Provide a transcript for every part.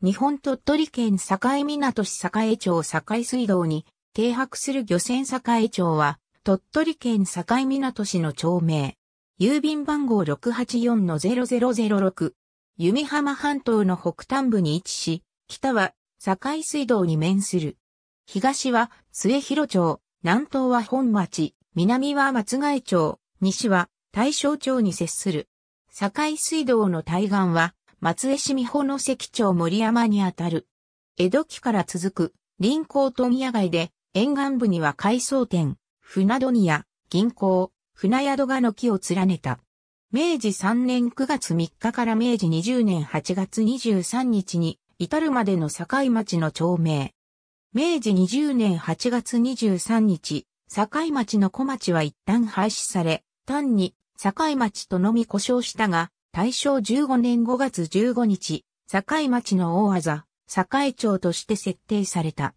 日本鳥取県境港市境町境水道に停泊する漁船境町は、鳥取県境港市の町名。郵便番号684-0006。弓浜半島の北端部に位置し、北は境水道に面する。東は末広町、南東は本町、南は松貝町、西は大正町に接する。境水道の対岸は松江市美穂の関町森山にあたる。江戸期から続く、林港問屋街で、沿岸部には海藻店、船戸屋、銀行、船宿が軒を連ねた。明治3年9月3日から明治20年8月23日に至るまでの境町の町名。明治20年8月23日、境町の小町は一旦廃止され、単に境町とのみ故障したが、大正15年5月15日、境町の大技、境町として設定された。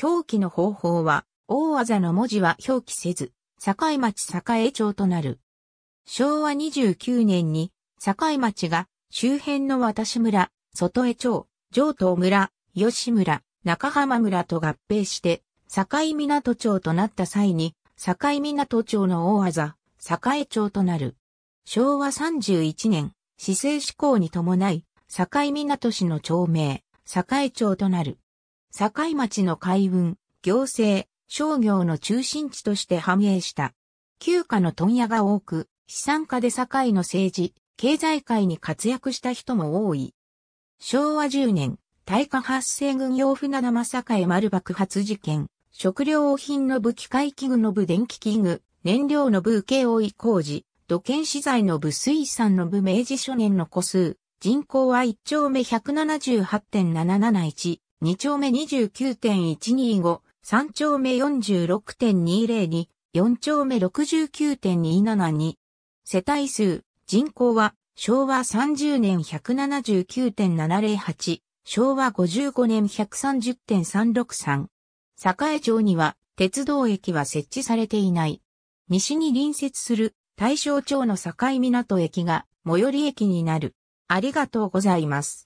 表記の方法は、大技の文字は表記せず、境町境町となる。昭和29年に、境町が周辺の私村、外江町、上東村、吉村、中浜村と合併して、境港町となった際に、境港町の大技、境町となる。昭和31年、市政施行に伴い、境港市の町名、境町となる。境町の海運、行政、商業の中心地として繁栄した。旧家の問屋が多く、資産家で境の政治、経済界に活躍した人も多い。昭和10年、大火発生軍用船玉栄丸爆発事件、食料品の部機械器具の部電気器具、燃料の部請負工事、土建資材の部水産の部明治初年の個数、人口は1丁目178.771、2丁目29.125、3丁目46.202、4丁目69.272。世帯数、人口は、昭和30年179.708、昭和55年130.363。栄町には、鉄道駅は設置されていない。西に隣接する大正町の境港駅が最寄り駅になる。ありがとうございます。